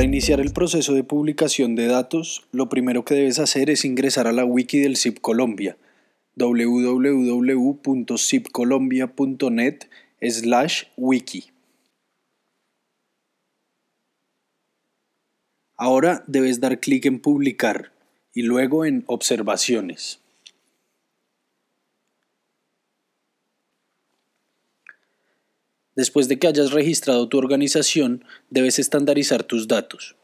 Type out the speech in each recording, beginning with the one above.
Para iniciar el proceso de publicación de datos, lo primero que debes hacer es ingresar a la wiki del SIP Colombia, slash wiki. Ahora debes dar clic en publicar y luego en observaciones. Después de que hayas registrado tu organización, debes estandarizar tus datos.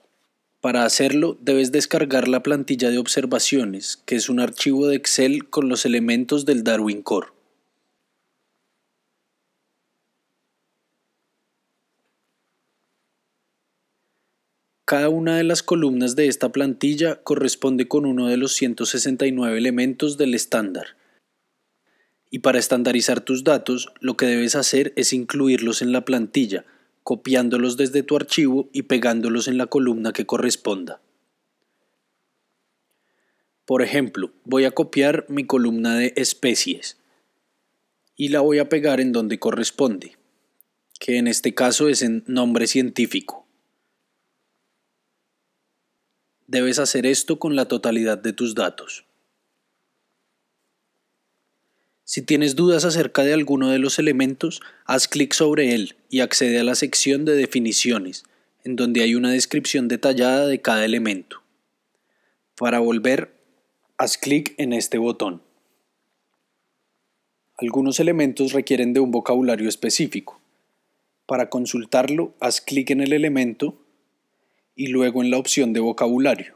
Para hacerlo, debes descargar la plantilla de observaciones, que es un archivo de Excel con los elementos del Darwin Core. Cada una de las columnas de esta plantilla corresponde con uno de los 169 elementos del estándar, y para estandarizar tus datos, lo que debes hacer es incluirlos en la plantilla, copiándolos desde tu archivo y pegándolos en la columna que corresponda. Por ejemplo, voy a copiar mi columna de especies y la voy a pegar en donde corresponde, que en este caso es en nombre científico. Debes hacer esto con la totalidad de tus datos. Si tienes dudas acerca de alguno de los elementos, haz clic sobre él y accede a la sección de definiciones, en donde hay una descripción detallada de cada elemento. Para volver, haz clic en este botón. Algunos elementos requieren de un vocabulario específico. Para consultarlo, haz clic en el elemento y luego en la opción de vocabulario.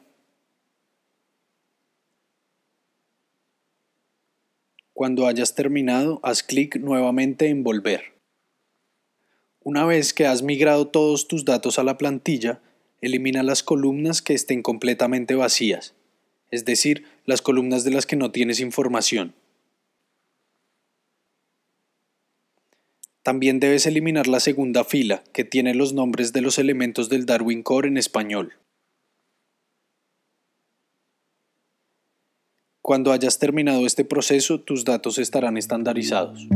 Cuando hayas terminado, haz clic nuevamente en Volver. Una vez que has migrado todos tus datos a la plantilla, elimina las columnas que estén completamente vacías, es decir, las columnas de las que no tienes información. También debes eliminar la segunda fila, que tiene los nombres de los elementos del Darwin Core en español. Cuando hayas terminado este proceso, tus datos estarán estandarizados.